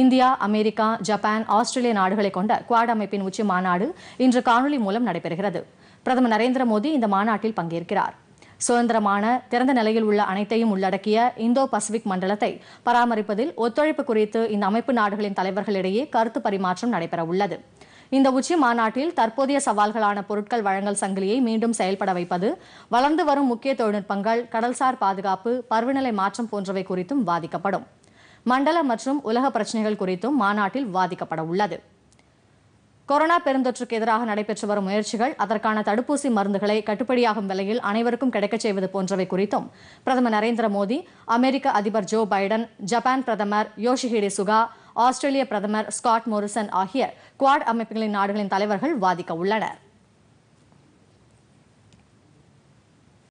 India America Japan ஆஸ்திரேலிய நாடுகளை கொண்ட quad அமைப்பின் உச்சி மாநாடு இன்று காணொலி மூலம் நடைபெறுகிறது பிரதமர் நரேந்திர மோடி இந்த மாநாட்டில் பங்கேற்கிறார் சுதந்திரமான திறந்த நிலையில் உள்ள அனைத்தையும் உள்ளடக்கிய இந்தோ பசிபிக் மண்டலத்தை பராமரிப்பதில் ஒத்துழைப்பு குறித்து இந்த அமைப்பு நாடுகளின் தலைவர்களிடையே கருத்து பரிமாற்றம் நடைபெற உள்ளது இந்த உச்சி மாநாட்டில் தற்போதைய சவால்களான பொருட்கள் வழங்கல் சங்கிலியை மீண்டும் செயல்பட வைப்பது வளர்ந்து வரும் முக்கிய தொழில்நுட்பங்கள் கடல்சார் பாதுகாப்பு பருவநிலை மாற்றம் போன்றவை குறித்தும் விவாதிக்கப்படும் மண்டல மற்றும் உலக பிரச்சினைகள் குறித்தும் மாநாட்டில் விவாதிக்கப்பட உள்ளது கொரோனா பெருந்தொற்றுக்கு எதிராக நடைபெற்று வரும் முயற்சிகள் அதற்கான தடுப்பூசி மருந்துகளை கட்டுப்படியாகும் விலையில் அனைவருக்கும் கிடைக்கச் செய்வது போன்றவை குறித்தும் பிரதமர் நரேந்திர மோடி அமெரிக்க அதிபர் ஜோ பைடன் ஜப்பான் பிரதமர் யோஷிஹிடே சுகா ஆஸ்திரேலிய பிரதமர் ஸ்காட் மோரிசன் ஆகிய குவாட் அமைப்புகளின் நாடுகளின் தலைவர்கள் வாதிக்க உள்ளனர்